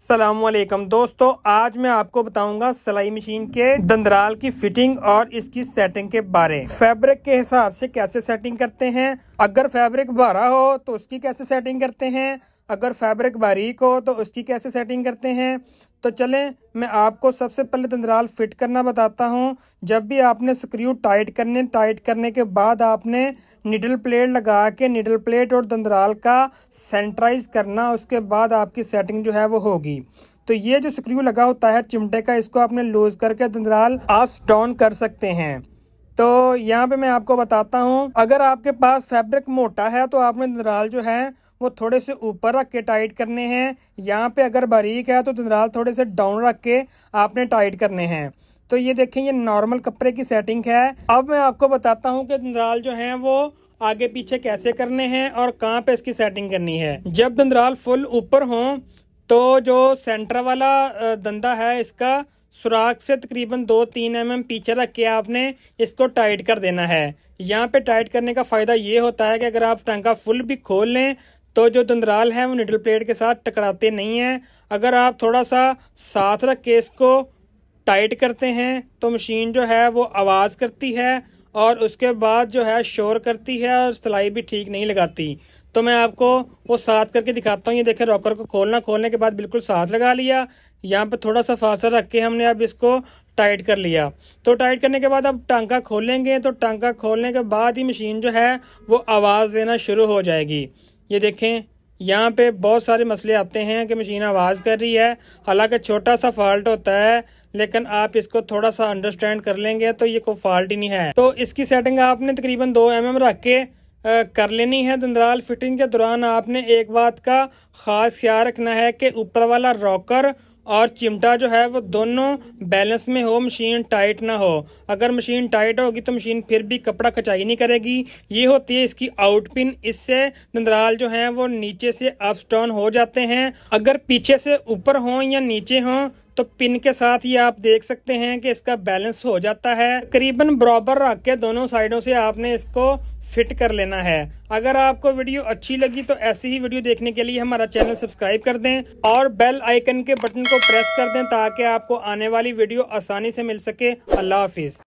सलामकुम दोस्तों आज मैं आपको बताऊंगा सिलाई मशीन के दंदराल की फिटिंग और इसकी सेटिंग के बारे फैब्रिक के हिसाब से कैसे सेटिंग करते हैं अगर फैब्रिक भरा हो तो उसकी कैसे सेटिंग करते हैं अगर फैब्रिक बारीक हो तो उसकी कैसे सेटिंग करते हैं तो चलें मैं आपको सबसे पहले तंदराल फिट करना बताता हूँ जब भी आपने स्क्रू टाइट करने टाइट करने के बाद आपने निडल प्लेट लगा के निडल प्लेट और तंदराल का सेंट्राइज करना उसके बाद आपकी सेटिंग जो है वो होगी तो ये जो स्क्रू लगा होता है चिमटे का इसको आपने लूज करके दंदराल आप स्टॉन कर सकते हैं तो यहाँ पे मैं आपको बताता हूँ अगर आपके पास फैब्रिक मोटा है तो आपने दंदराल जो है वो थोड़े से ऊपर रख के टाइट करने हैं यहाँ पे अगर बारीक है तो दंदराल थोड़े से डाउन रख के आपने टाइट करने हैं तो ये देखें ये नॉर्मल कपड़े की सेटिंग है अब मैं आपको बताता हूँ कि दंदराल जो है वो आगे पीछे कैसे करने हैं और कहाँ पे इसकी सेटिंग करनी है जब दंदराल फुल ऊपर हों तो जो सेंटर वाला दंदा है इसका सुराख से तकरीबन दो तीन एम एम पीछे रख के आपने इसको टाइट कर देना है यहाँ पे टाइट करने का फ़ायदा ये होता है कि अगर आप टांका फुल भी खोल लें तो जो दंदराल है वो निडल प्लेट के साथ टकराते नहीं हैं अगर आप थोड़ा सा साथ रख के इसको टाइट करते हैं तो मशीन जो है वो आवाज़ करती है और उसके बाद जो है शोर करती है और सिलाई भी ठीक नहीं लगाती तो मैं आपको वो साथ करके दिखाता हूँ ये देखें रॉकर को खोलना खोलने के बाद बिल्कुल साथ लगा लिया यहाँ पे थोड़ा सा फासर रख के हमने अब इसको टाइट कर लिया तो टाइट करने के बाद अब टांका खोलेंगे तो टांका खोलने के बाद ही मशीन जो है वो आवाज़ देना शुरू हो जाएगी ये देखें यहाँ पे बहुत सारे मसले आते हैं कि मशीन आवाज़ कर रही है हालांकि छोटा सा फॉल्ट होता है लेकिन आप इसको थोड़ा सा अंडरस्टैंड कर लेंगे तो ये कोई फॉल्ट ही नहीं है तो इसकी सेटिंग आपने तकरीबन दो एम mm रख के कर लेनी है दंदराल फिटिंग के दौरान आपने एक बात का ख़ास ख्याल रखना है कि ऊपर वाला रॉकर और चिमटा जो है वो दोनों बैलेंस में हो मशीन टाइट ना हो अगर मशीन टाइट होगी तो मशीन फिर भी कपड़ा कचाई नहीं करेगी ये होती है इसकी आउट पिन इससे दंदराल जो है वो नीचे से अपस्टॉन हो जाते हैं अगर पीछे से ऊपर हो या नीचे हों तो पिन के साथ ये आप देख सकते हैं कि इसका बैलेंस हो जाता है करीबन बराबर रख के दोनों साइडों से आपने इसको फिट कर लेना है अगर आपको वीडियो अच्छी लगी तो ऐसी ही वीडियो देखने के लिए हमारा चैनल सब्सक्राइब कर दें और बेल आइकन के बटन को प्रेस कर दें ताकि आपको आने वाली वीडियो आसानी से मिल सके अल्लाह हाफिज़